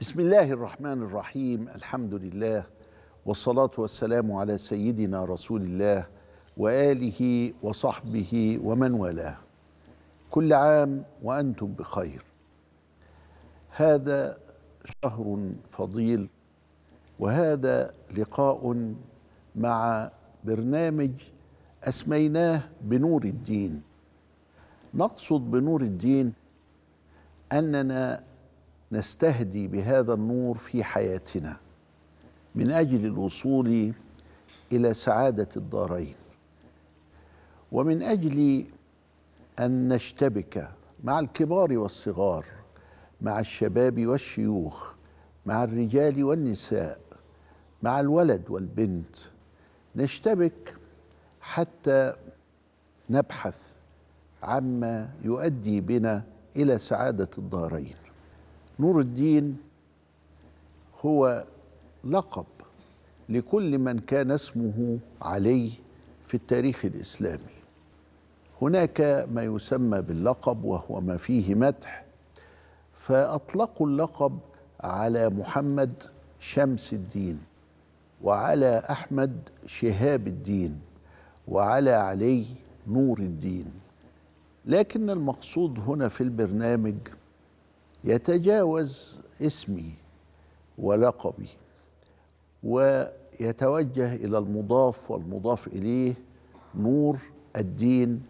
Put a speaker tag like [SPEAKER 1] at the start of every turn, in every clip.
[SPEAKER 1] بسم الله الرحمن الرحيم الحمد لله والصلاة والسلام على سيدنا رسول الله وآله وصحبه ومن والاه كل عام وأنتم بخير هذا شهر فضيل وهذا لقاء مع برنامج أسميناه بنور الدين نقصد بنور الدين أننا نستهدي بهذا النور في حياتنا من اجل الوصول الى سعاده الدارين ومن اجل ان نشتبك مع الكبار والصغار مع الشباب والشيوخ مع الرجال والنساء مع الولد والبنت نشتبك حتى نبحث عما يؤدي بنا الى سعاده الدارين نور الدين هو لقب لكل من كان اسمه علي في التاريخ الاسلامي هناك ما يسمى باللقب وهو ما فيه مدح فاطلقوا اللقب على محمد شمس الدين وعلى احمد شهاب الدين وعلى علي نور الدين لكن المقصود هنا في البرنامج يتجاوز اسمي ولقبي ويتوجه الى المضاف والمضاف اليه نور الدين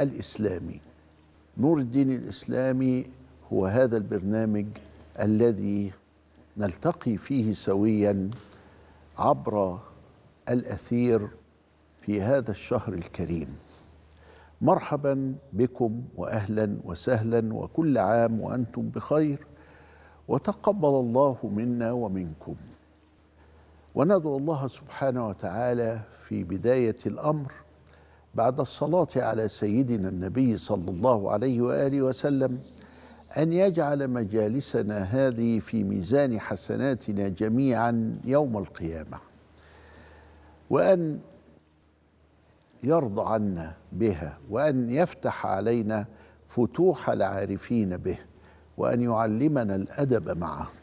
[SPEAKER 1] الاسلامي نور الدين الاسلامي هو هذا البرنامج الذي نلتقي فيه سويا عبر الاثير في هذا الشهر الكريم مرحبا بكم واهلا وسهلا وكل عام وانتم بخير وتقبل الله منا ومنكم وندعو الله سبحانه وتعالى في بدايه الامر بعد الصلاه على سيدنا النبي صلى الله عليه واله وسلم ان يجعل مجالسنا هذه في ميزان حسناتنا جميعا يوم القيامه وان يرضى عنا بها وأن يفتح علينا فتوح العارفين به وأن يعلمنا الأدب معه